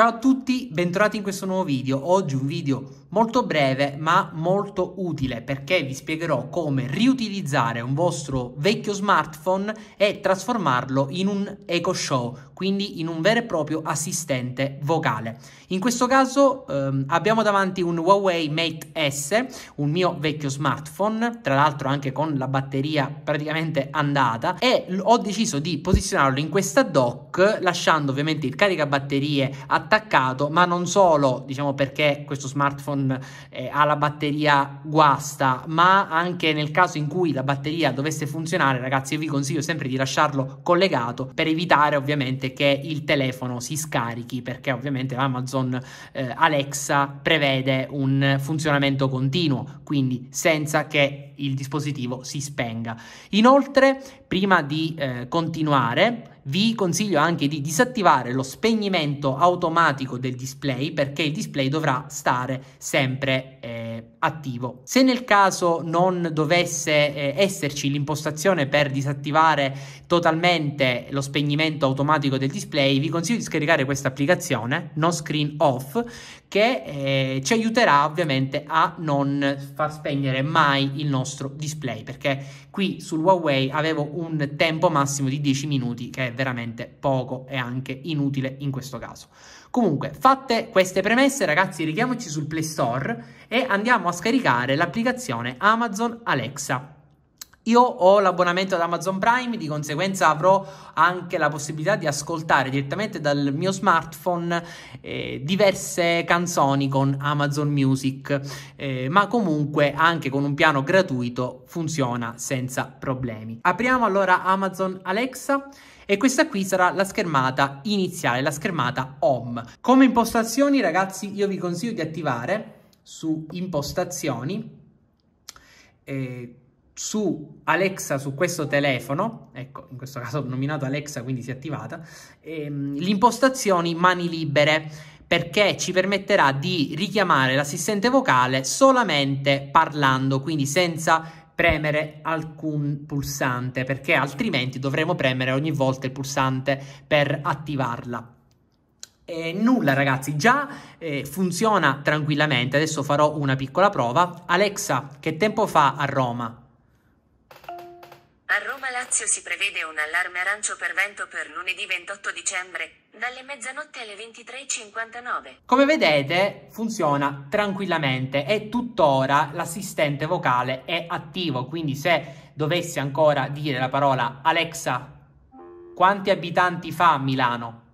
Ciao a tutti, bentornati in questo nuovo video. Oggi un video molto breve ma molto utile perché vi spiegherò come riutilizzare un vostro vecchio smartphone e trasformarlo in un eco show, quindi in un vero e proprio assistente vocale. In questo caso ehm, abbiamo davanti un Huawei Mate S, un mio vecchio smartphone, tra l'altro anche con la batteria praticamente andata e ho deciso di posizionarlo in questa dock lasciando ovviamente il caricabatterie attivo attaccato, ma non solo, diciamo perché questo smartphone eh, ha la batteria guasta, ma anche nel caso in cui la batteria dovesse funzionare, ragazzi, io vi consiglio sempre di lasciarlo collegato per evitare ovviamente che il telefono si scarichi, perché ovviamente Amazon eh, Alexa prevede un funzionamento continuo, quindi senza che il dispositivo si spenga. Inoltre, prima di eh, continuare, vi consiglio anche di disattivare lo spegnimento automatico del display perché il display dovrà stare sempre eh, attivo. Se nel caso non dovesse eh, esserci l'impostazione per disattivare totalmente lo spegnimento automatico del display, vi consiglio di scaricare questa applicazione, no screen off, che eh, ci aiuterà ovviamente a non far spegnere mai il nostro display perché qui sul Huawei avevo un tempo massimo di 10 minuti che veramente poco e anche inutile in questo caso. Comunque, fatte queste premesse, ragazzi, richiamoci sul Play Store e andiamo a scaricare l'applicazione Amazon Alexa. Io ho l'abbonamento ad Amazon Prime, di conseguenza avrò anche la possibilità di ascoltare direttamente dal mio smartphone eh, diverse canzoni con Amazon Music, eh, ma comunque anche con un piano gratuito funziona senza problemi. Apriamo allora Amazon Alexa e questa qui sarà la schermata iniziale, la schermata home. Come impostazioni ragazzi io vi consiglio di attivare su impostazioni eh, su Alexa, su questo telefono, ecco, in questo caso ho nominato Alexa, quindi si è attivata, ehm, l'impostazione mani libere, perché ci permetterà di richiamare l'assistente vocale solamente parlando, quindi senza premere alcun pulsante perché altrimenti dovremo premere ogni volta il pulsante per attivarla. E nulla ragazzi, già eh, funziona tranquillamente, adesso farò una piccola prova. Alexa, che tempo fa a Roma? Lazio si prevede un allarme arancio per vento per lunedì 28 dicembre, dalle mezzanotte alle 23.59. Come vedete funziona tranquillamente e tuttora l'assistente vocale è attivo, quindi se dovessi ancora dire la parola Alexa, quanti abitanti fa Milano?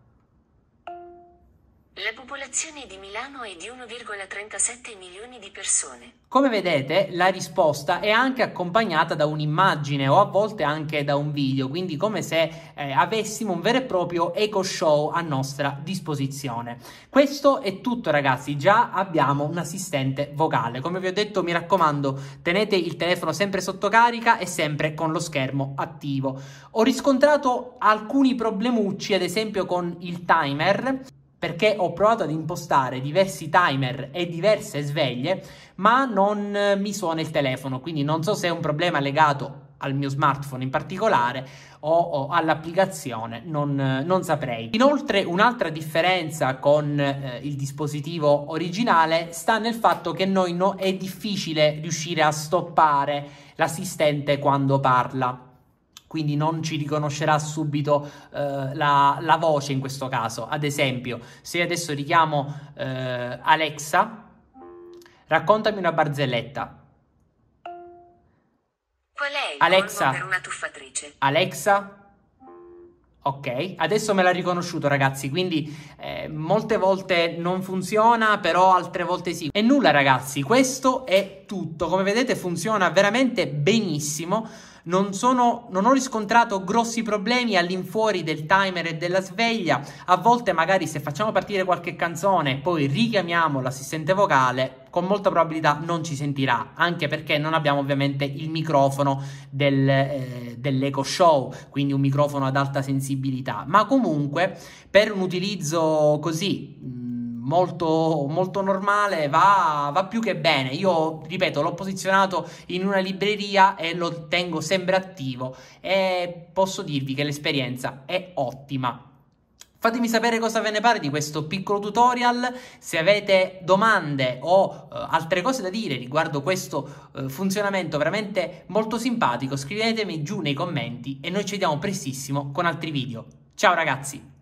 La popolazione di Milano è di 1,37 milioni di persone. Come vedete, la risposta è anche accompagnata da un'immagine o a volte anche da un video, quindi come se eh, avessimo un vero e proprio eco show a nostra disposizione. Questo è tutto ragazzi, già abbiamo un assistente vocale. Come vi ho detto, mi raccomando, tenete il telefono sempre sotto carica e sempre con lo schermo attivo. Ho riscontrato alcuni problemucci, ad esempio con il timer perché ho provato ad impostare diversi timer e diverse sveglie, ma non eh, mi suona il telefono, quindi non so se è un problema legato al mio smartphone in particolare o, o all'applicazione, non, eh, non, saprei. Inoltre un'altra differenza con eh, il dispositivo originale sta nel fatto che noi no, è difficile riuscire a stoppare l'assistente quando parla quindi non ci riconoscerà subito eh, la, la, voce in questo caso. Ad esempio, se adesso richiamo eh, Alexa, raccontami una barzelletta. Qual è il Alexa, per una tuffatrice? Alexa? Ok, adesso me l'ha riconosciuto ragazzi, quindi eh, molte volte non funziona, però altre volte sì. E nulla ragazzi, questo è tutto. Come vedete funziona veramente benissimo non, sono, non ho riscontrato grossi problemi all'infuori del timer e della sveglia. A volte, magari, se facciamo partire qualche canzone e poi richiamiamo l'assistente vocale, con molta probabilità non ci sentirà, anche perché non abbiamo ovviamente il microfono del, eh, dell'eco show, quindi un microfono ad alta sensibilità. Ma comunque, per un utilizzo così molto, molto normale, va, va, più che bene. Io, ripeto, l'ho posizionato in una libreria e lo tengo sempre attivo e posso dirvi che l'esperienza è ottima. Fatemi sapere cosa ve ne pare di questo piccolo tutorial, se avete domande o eh, altre cose da dire riguardo questo eh, funzionamento veramente molto simpatico scrivetemi giù nei commenti e noi ci vediamo prestissimo con altri video. Ciao ragazzi!